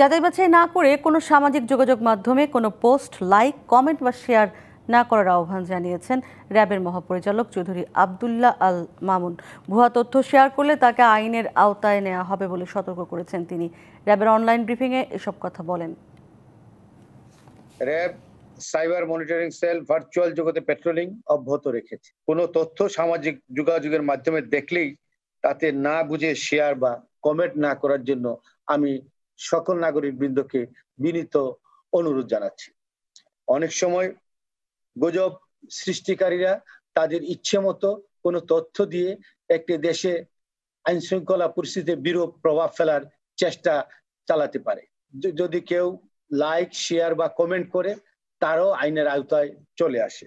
যাচাই বাছাই না করে কোনো সামাজিক যোগাযোগ মাধ্যমে কোনো পোস্ট লাইক কমেন্ট বা শেয়ার না করার আহ্বান জানিয়েছেন র্যাবের মহাপরিচালক চৌধুরী আবদুল্লাহ আল মামুন ভুয়া তথ্য শেয়ার করলে তাকে আইনের আওতায় নেওয়া হবে বলে সতর্ক করেছেন তিনি র্যাবের অনলাইন ব্রিফিংয়ে এসব কথা বলেন RAB cyber monitoring cell virtual জগতে পেট্রোলিং অব্যাহত রেখেছে কোনো তথ্য সামাজিক যোগাযোগের মাধ্যমে দেখলেই তাতে না বুঝে শেয়ার বা কমেন্ট না করার জন্য আমি সকল নাগরিক বৃন্দকে বিনীত অনুরোধ জানাচ্ছি অনেক সময় গুজব সৃষ্টিকারীরা তাদের ইচ্ছে মতো কোনো তথ্য দিয়ে একটি দেশে আইন শৃঙ্খলা পরিস্থিতিতে বিরূপ প্রভাব ফেলার চেষ্টা চালাতে পারে যদি কেউ লাইক শেয়ার বা কমেন্ট করে তারও আইনের আওতায় চলে আসে